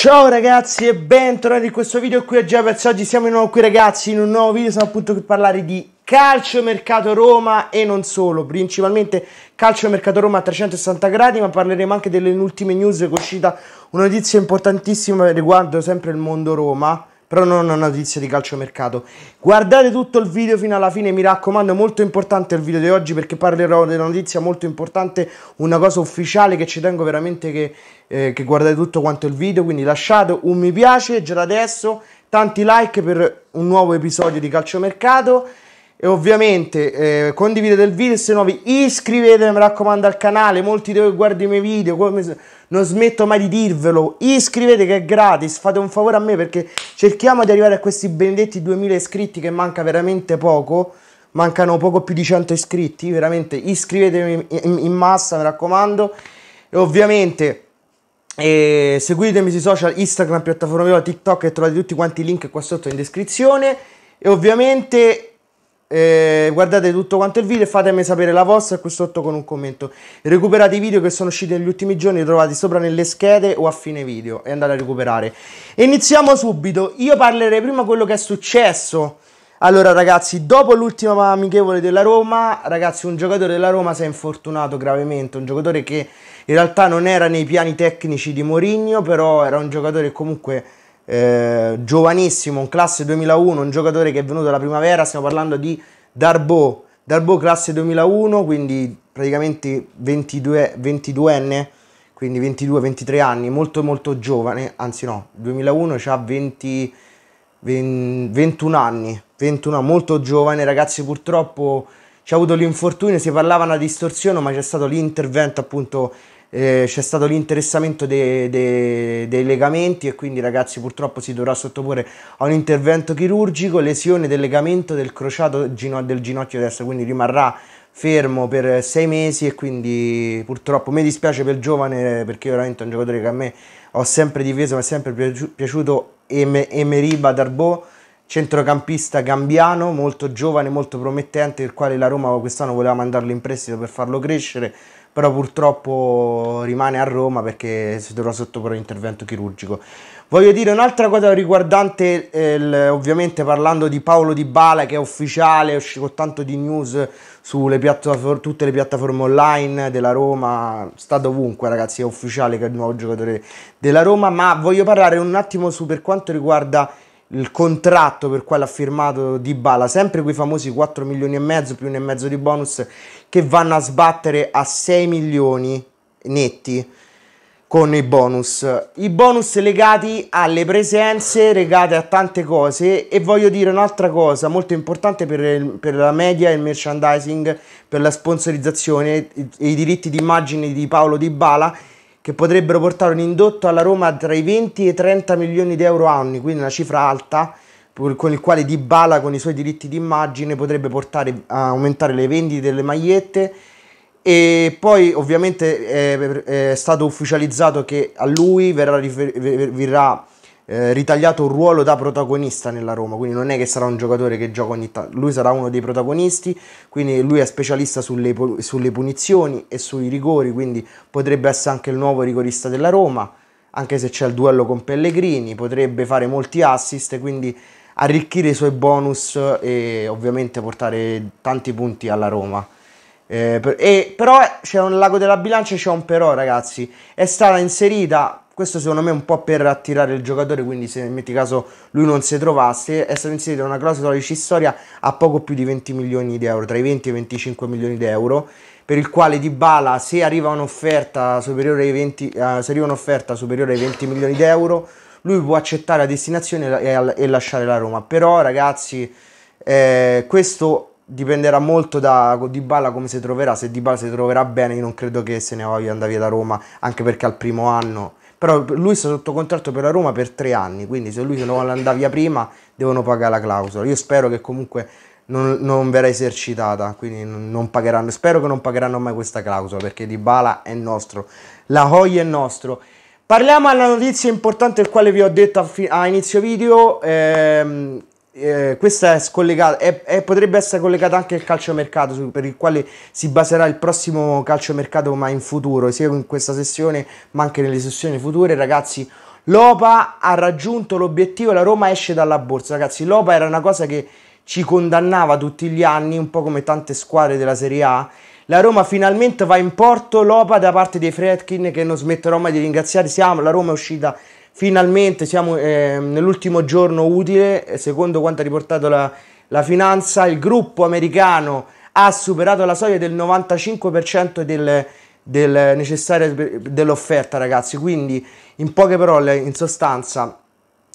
Ciao ragazzi e bentornati in questo video qui a Jabez. Oggi siamo di nuovo qui ragazzi in un nuovo video, siamo appunto qui a parlare di calcio mercato Roma e non solo, principalmente calcio mercato Roma a 360 gradi, ma parleremo anche delle ultime news che è uscita una notizia importantissima riguardo sempre il mondo Roma però non ho notizie di calciomercato. Guardate tutto il video fino alla fine, mi raccomando, è molto importante il video di oggi perché parlerò di una notizia molto importante, una cosa ufficiale che ci tengo veramente che, eh, che guardate tutto quanto il video, quindi lasciate un mi piace già da adesso, tanti like per un nuovo episodio di calciomercato. mercato e ovviamente eh, condividete il video se nuovi iscrivetevi mi raccomando al canale molti di voi guardano i miei video come, non smetto mai di dirvelo iscrivetevi che è gratis fate un favore a me perché cerchiamo di arrivare a questi benedetti 2000 iscritti che manca veramente poco mancano poco più di 100 iscritti veramente iscrivetevi in, in massa mi raccomando e ovviamente eh, seguitemi sui social Instagram, piattaforma viva, TikTok e trovate tutti quanti i link qua sotto in descrizione e ovviamente eh, guardate tutto quanto il video e fatemi sapere la vostra qui sotto con un commento recuperate i video che sono usciti negli ultimi giorni trovati sopra nelle schede o a fine video e andate a recuperare iniziamo subito io parlerei prima quello che è successo allora ragazzi dopo l'ultima amichevole della Roma ragazzi un giocatore della Roma si è infortunato gravemente un giocatore che in realtà non era nei piani tecnici di Mourinho però era un giocatore che comunque eh, giovanissimo, un classe 2001, un giocatore che è venuto alla primavera, stiamo parlando di Darbo, Darbo classe 2001, quindi praticamente 22, 22enne, quindi 22-23 anni, molto molto giovane, anzi no, 2001 ha 20, 20, 21 anni, 21, molto giovane, ragazzi purtroppo ci ha avuto l'infortunio, si parlava di una distorsione ma c'è stato l'intervento appunto eh, c'è stato l'interessamento dei, dei, dei legamenti e quindi ragazzi purtroppo si dovrà sottoporre a un intervento chirurgico, lesione del legamento del crociato gino, del ginocchio destro, quindi rimarrà fermo per sei mesi e quindi purtroppo mi dispiace per il giovane perché veramente è un giocatore che a me ho sempre difeso, mi è sempre piaciuto Emeriba Darbo, centrocampista gambiano, molto giovane, molto promettente, il quale la Roma quest'anno voleva mandarlo in prestito per farlo crescere, però purtroppo rimane a Roma perché si dovrà sottoporre intervento chirurgico. Voglio dire un'altra cosa riguardante, eh, ovviamente parlando di Paolo Di Bala che è ufficiale, esce con tanto di news su tutte le piattaforme online della Roma, sta dovunque ragazzi, è ufficiale che è il nuovo giocatore della Roma, ma voglio parlare un attimo su per quanto riguarda il contratto per quello ha firmato Di Bala, sempre quei famosi 4 milioni e mezzo più un e mezzo di bonus che vanno a sbattere a 6 milioni netti con i bonus. I bonus legati alle presenze, legate a tante cose e voglio dire un'altra cosa molto importante per, il, per la media, il merchandising, per la sponsorizzazione e i diritti d'immagine di Paolo Di Bala che potrebbero portare un indotto alla Roma tra i 20 e i 30 milioni di euro annui, quindi una cifra alta con il quale Dybala con i suoi diritti d'immagine potrebbe portare a aumentare le vendite delle magliette e poi ovviamente è, è stato ufficializzato che a lui verrà, verrà eh, ritagliato un ruolo da protagonista nella Roma, quindi non è che sarà un giocatore che gioca ogni tanto, lui sarà uno dei protagonisti, quindi lui è specialista sulle, sulle punizioni e sui rigori, quindi potrebbe essere anche il nuovo rigorista della Roma, anche se c'è il duello con Pellegrini, potrebbe fare molti assist, quindi arricchire i suoi bonus e ovviamente portare tanti punti alla Roma. Eh, per, e, però c'è un lago della bilancia, c'è un però ragazzi, è stata inserita questo secondo me è un po' per attirare il giocatore, quindi se metti caso lui non si trovasse, è stato inserito una clausola rescissoria a poco più di 20 milioni di euro, tra i 20 e i 25 milioni di euro, per il quale Di Bala se arriva un'offerta superiore ai 20, eh, se arriva un'offerta superiore ai 20 milioni di euro, lui può accettare la destinazione e, e lasciare la Roma. Però ragazzi, eh, questo dipenderà molto da Di Balla come si troverà. Se Di Balla si troverà bene, io non credo che se ne voglia andare via da Roma, anche perché al primo anno però lui sta sotto contratto per la Roma per tre anni, quindi se lui se non vuole andare via prima devono pagare la clausola. Io spero che comunque non, non, verrà esercitata, quindi non pagheranno, spero che non pagheranno mai questa clausola perché Dybala è nostro, la Hoy è nostro. Parliamo alla notizia importante, il quale vi ho detto a, inizio video, ehm, eh, questa è scollegata e, e potrebbe essere collegata anche al calciomercato su, per il quale si baserà il prossimo calciomercato ma in futuro sia in questa sessione ma anche nelle sessioni future ragazzi l'OPA ha raggiunto l'obiettivo la Roma esce dalla borsa ragazzi l'OPA era una cosa che ci condannava tutti gli anni un po' come tante squadre della Serie A la Roma finalmente va in porto l'OPA da parte dei Fredkin che non smetterò mai di ringraziare siamo la Roma è uscita Finalmente siamo eh, nell'ultimo giorno utile, eh, secondo quanto ha riportato la, la finanza, il gruppo americano ha superato la soglia del 95% del, del necessario dell'offerta, ragazzi. Quindi, in poche parole, in sostanza,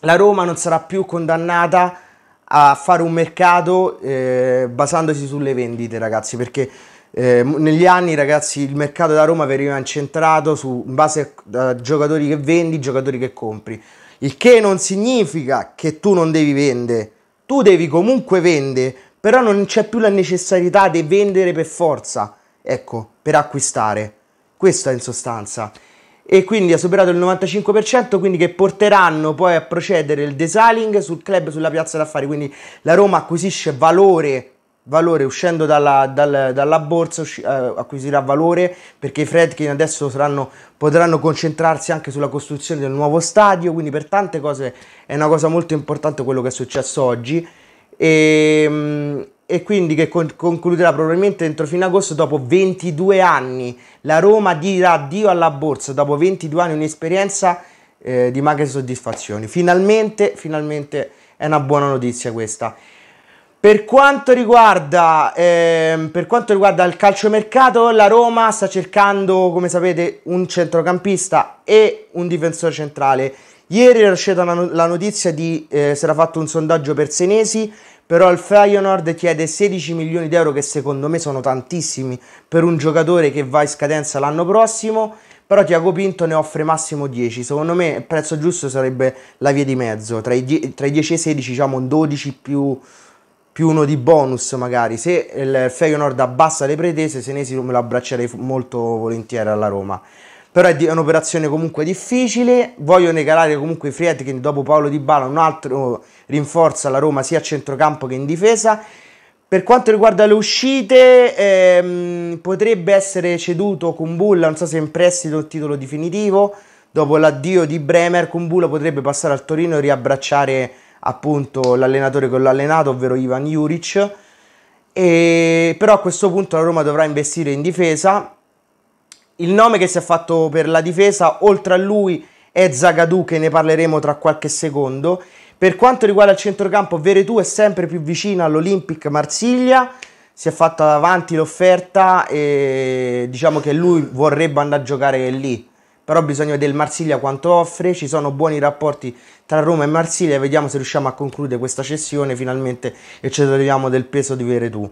la Roma non sarà più condannata a fare un mercato eh, basandosi sulle vendite, ragazzi, perché eh, negli anni, ragazzi, il mercato da Roma veniva incentrato su, in base a giocatori che vendi, giocatori che compri. Il che non significa che tu non devi vendere, tu devi comunque vendere, però non c'è più la necessità di vendere per forza, ecco, per acquistare. Questo è in sostanza. E quindi ha superato il 95%, quindi che porteranno poi a procedere il desaling sul club sulla piazza d'affari. Quindi la Roma acquisisce valore valore uscendo dalla, dal, dalla borsa usci, eh, acquisirà valore perché i Fredkin adesso saranno, potranno concentrarsi anche sulla costruzione del nuovo stadio quindi per tante cose è una cosa molto importante quello che è successo oggi e, ehm, e quindi che con, concluderà probabilmente entro fine agosto dopo 22 anni la Roma dirà addio alla borsa dopo 22 anni un'esperienza eh, di magre soddisfazioni finalmente, finalmente è una buona notizia questa per quanto, riguarda, eh, per quanto riguarda il calciomercato, la Roma sta cercando, come sapete, un centrocampista e un difensore centrale. Ieri era uscita la notizia di eh, si era fatto un sondaggio per Senesi, però il Feyenoord chiede 16 milioni di euro che secondo me sono tantissimi per un giocatore che va in scadenza l'anno prossimo, però Tiago Pinto ne offre massimo 10. Secondo me il prezzo giusto sarebbe la via di mezzo, tra i, tra i 10 e i 16, diciamo un 12 più più uno di bonus magari. Se il Feyenoord abbassa le pretese, Senesi me lo abbraccerei molto volentieri alla Roma. Però è, un'operazione comunque difficile, voglio calare comunque i dopo Paolo Di Bala un altro rinforza la Roma sia a centrocampo che in difesa. Per quanto riguarda le uscite, ehm, potrebbe essere ceduto Kumbulla, non so se in prestito il titolo definitivo, dopo l'addio di Bremer Kumbulla potrebbe passare al Torino e riabbracciare appunto l'allenatore che l'ha allenato, ovvero Ivan Juric. E però a questo punto la Roma dovrà investire in difesa. Il nome che si è fatto per la difesa, oltre a lui, è Zagadou, che ne parleremo tra qualche secondo. Per quanto riguarda il centrocampo, Veretù è sempre più vicino all'Olympic Marsiglia. Si è fatta avanti l'offerta e diciamo che lui vorrebbe andare a giocare lì però bisogna vedere il Marsiglia quanto offre, ci sono buoni rapporti tra Roma e Marsiglia, vediamo se riusciamo a concludere questa cessione finalmente e ci troviamo del peso di Veretù.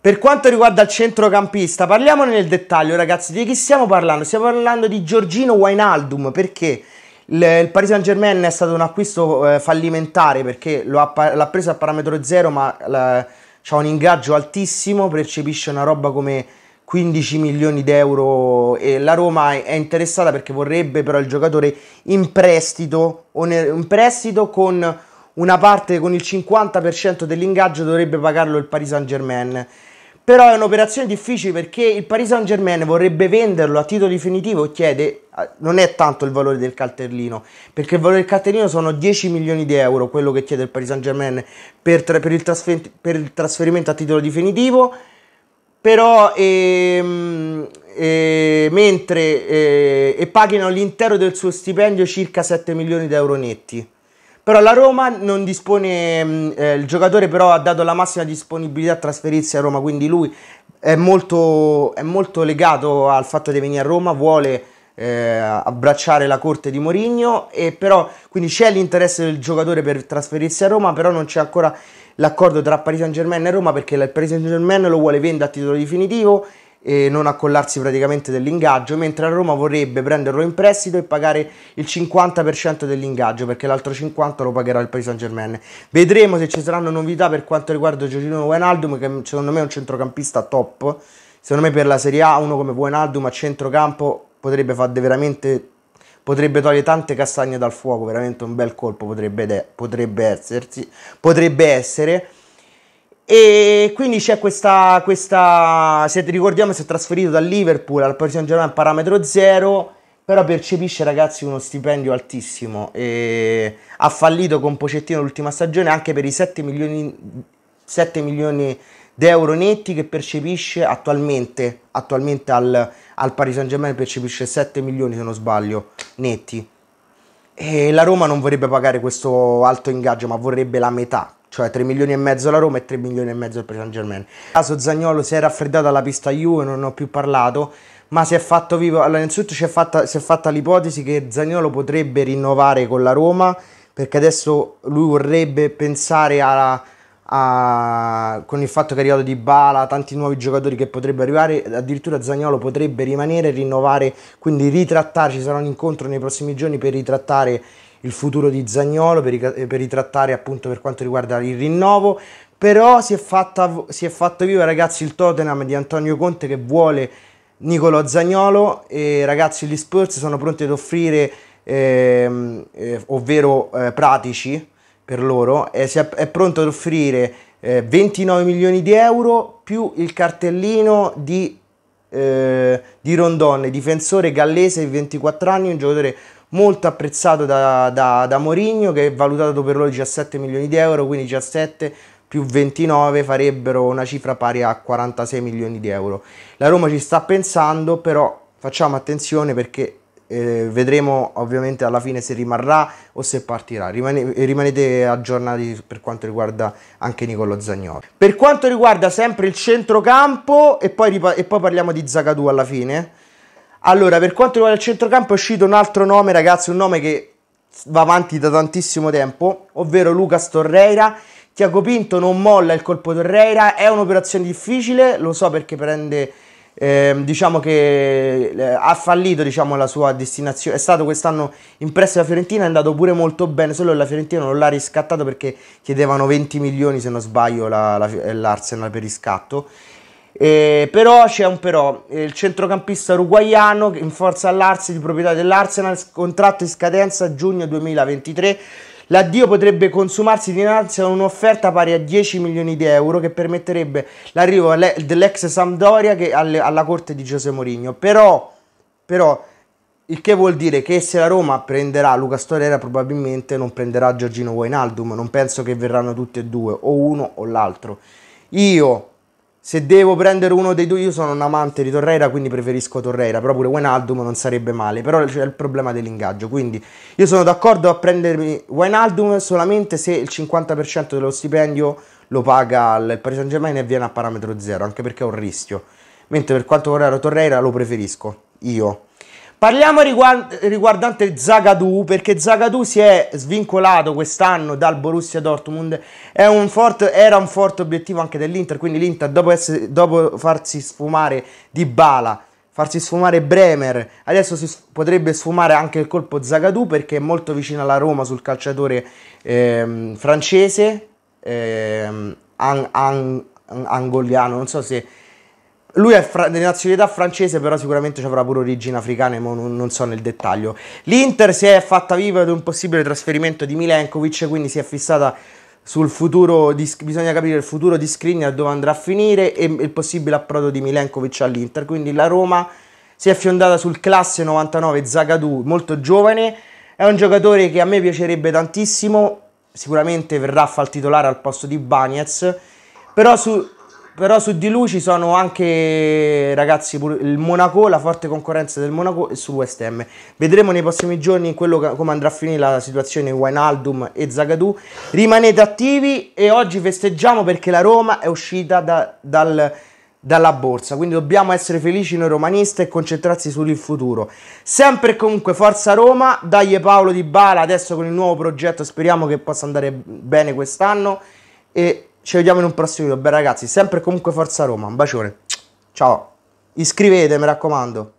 Per quanto riguarda il centrocampista, parliamo nel dettaglio ragazzi, di chi stiamo parlando? Stiamo parlando di Giorgino Wainaldum, perché il Paris Saint Germain è stato un acquisto eh, fallimentare, perché l'ha preso a parametro zero ma eh, ha un ingaggio altissimo, percepisce una roba come 15 milioni di euro e la Roma è interessata perché vorrebbe però il giocatore in prestito, in prestito con una parte con il 50% dell'ingaggio dovrebbe pagarlo il Paris Saint Germain. Però è un'operazione difficile perché il Paris Saint Germain vorrebbe venderlo a titolo definitivo e chiede, ah, non è tanto il valore del cartellino, perché il valore del cartellino sono 10 milioni di euro, quello che chiede il Paris Saint Germain per, per, il, trasfer- per il trasferimento a titolo definitivo però ehm, eh, mentre eh, e paghino l'intero del suo stipendio circa 7 milioni di euro netti. Però la Roma non dispone, mm, eh, il giocatore però ha dato la massima disponibilità a trasferirsi a Roma, quindi lui è molto, è molto legato al fatto di venire a Roma, vuole eh, abbracciare la corte di Mourinho e però quindi c'è l'interesse del giocatore per trasferirsi a Roma, però non c'è ancora l'accordo tra Paris Saint Germain e Roma perché il Paris Saint Germain lo vuole vendere a titolo definitivo e non accollarsi praticamente dell'ingaggio, mentre a Roma vorrebbe prenderlo in prestito e pagare il 50% dell'ingaggio, perché l'altro 50% lo pagherà il Paris Saint Germain. Vedremo se ci saranno novità per quanto riguarda Giorgino Wijnaldum, che secondo me è un centrocampista top, secondo me per la Serie A uno come Wijnaldum a centrocampo potrebbe fare veramente potrebbe togliere tante castagne dal fuoco, veramente un bel colpo potrebbe, de- potrebbe, essersi, potrebbe essere. E quindi c'è questa, questa, se ti ricordiamo si è trasferito dal Liverpool al Paris Saint Germain parametro zero, però percepisce ragazzi uno stipendio altissimo e ha fallito con Pocettino l'ultima stagione anche per i 7 milioni, 7 milioni d'euro netti che percepisce attualmente, attualmente al, al Paris Saint Germain percepisce 7 milioni se non sbaglio netti e la Roma non vorrebbe pagare questo alto ingaggio ma vorrebbe la metà cioè 3 milioni e mezzo la Roma e 3 milioni e mezzo il Paris Saint Germain caso Zagnolo si è raffreddato alla pista Juve non ho più parlato ma si è fatto vivo allora innanzitutto si è fatta, fatta l'ipotesi che Zagnolo potrebbe rinnovare con la Roma perché adesso lui vorrebbe pensare alla a, con il fatto che è arrivato Di Bala, tanti nuovi giocatori che potrebbero arrivare, addirittura Zagnolo potrebbe rimanere e rinnovare, quindi ritrattarci, sarà un incontro nei prossimi giorni per ritrattare il futuro di Zagnolo, per, per ritrattare appunto per quanto riguarda il rinnovo, però si è, fatta, si è fatto vivo ragazzi il Tottenham di Antonio Conte che vuole Nicolo Zagnolo e ragazzi gli Spurs sono pronti ad offrire, ehm, eh, ovvero eh, pratici, per loro e si è, è pronto ad offrire eh, 29 milioni di euro più il cartellino di, eh, di Rondonne, difensore gallese di 24 anni, un giocatore molto apprezzato da, da, da Morigno che è valutato per loro 17 milioni di euro, quindi 17 più 29 farebbero una cifra pari a 46 milioni di euro. La Roma ci sta pensando, però facciamo attenzione perché eh, vedremo ovviamente alla fine se rimarrà o se partirà Rimane, rimanete aggiornati per quanto riguarda anche Nicolo Zagnolo per quanto riguarda sempre il centrocampo e poi, e poi parliamo di Zagadou alla fine allora per quanto riguarda il centrocampo è uscito un altro nome ragazzi un nome che va avanti da tantissimo tempo ovvero Lucas Torreira Tiago Pinto non molla il colpo Torreira è un'operazione difficile lo so perché prende eh, diciamo che eh, ha fallito diciamo, la sua destinazione, è stato quest'anno in prestito alla Fiorentina, è andato pure molto bene, solo la Fiorentina non l'ha riscattato perché chiedevano 20 milioni se non sbaglio la, la, eh, l'Arsenal per riscatto. Eh, però c'è un però, il centrocampista uruguaiano in forza all'Arsenal di proprietà dell'Arsenal, contratto in scadenza giugno 2023 L'addio potrebbe consumarsi dinanzi a un'offerta pari a 10 milioni di euro che permetterebbe l'arrivo dell'ex Sampdoria alla corte di José Mourinho. Però, però, il che vuol dire che se la Roma prenderà Luca Storera probabilmente non prenderà Giorgino Wainaldum, non penso che verranno tutti e due, o uno o l'altro. Io se devo prendere uno dei due, io sono un amante di Torreira, quindi preferisco Torreira, però pure Wijnaldum non sarebbe male, però c'è il problema dell'ingaggio, quindi io sono d'accordo a prendermi Wijnaldum solamente se il 50% dello stipendio lo paga il Paris Saint Germain e viene a parametro zero, anche perché è un rischio, mentre per quanto riguarda Torreira lo preferisco, io. Parliamo riguard- riguardante Zagadou perché Zagadou si è svincolato quest'anno dal Borussia Dortmund, un forte, era un forte obiettivo anche dell'Inter, quindi l'Inter dopo, essere, dopo farsi sfumare di Bala, farsi sfumare Bremer, adesso si potrebbe sfumare anche il colpo Zagadou perché è molto vicino alla Roma sul calciatore ehm, francese, ehm, an- an- angoliano, non so se lui è fra- di nazionalità francese, però sicuramente avrà pure origini africane, ma non, non, so nel dettaglio. L'Inter si è fatta viva di un possibile trasferimento di Milenkovic, quindi si è fissata sul futuro, di, bisogna capire il futuro di Skriniar dove andrà a finire e il possibile approdo di Milenkovic all'Inter. Quindi la Roma si è affiondata sul classe 99 Zagadou, molto giovane, è un giocatore che a me piacerebbe tantissimo, sicuramente verrà a far titolare al posto di Bagnez, però su, però su di lui ci sono anche, ragazzi, il Monaco, la forte concorrenza del Monaco e sul West Ham. Vedremo nei prossimi giorni che, come andrà a finire la situazione Wijnaldum e Zagadou. Rimanete attivi e oggi festeggiamo perché la Roma è uscita da, dal dalla borsa. Quindi dobbiamo essere felici noi romanisti e concentrarsi sul futuro. Sempre e comunque Forza Roma, dagli Paolo Di Bala adesso con il nuovo progetto, speriamo che possa andare bene quest'anno e ci vediamo in un prossimo video. Beh ragazzi, sempre comunque Forza Roma. Un bacione. Ciao. Iscrivetevi, mi raccomando.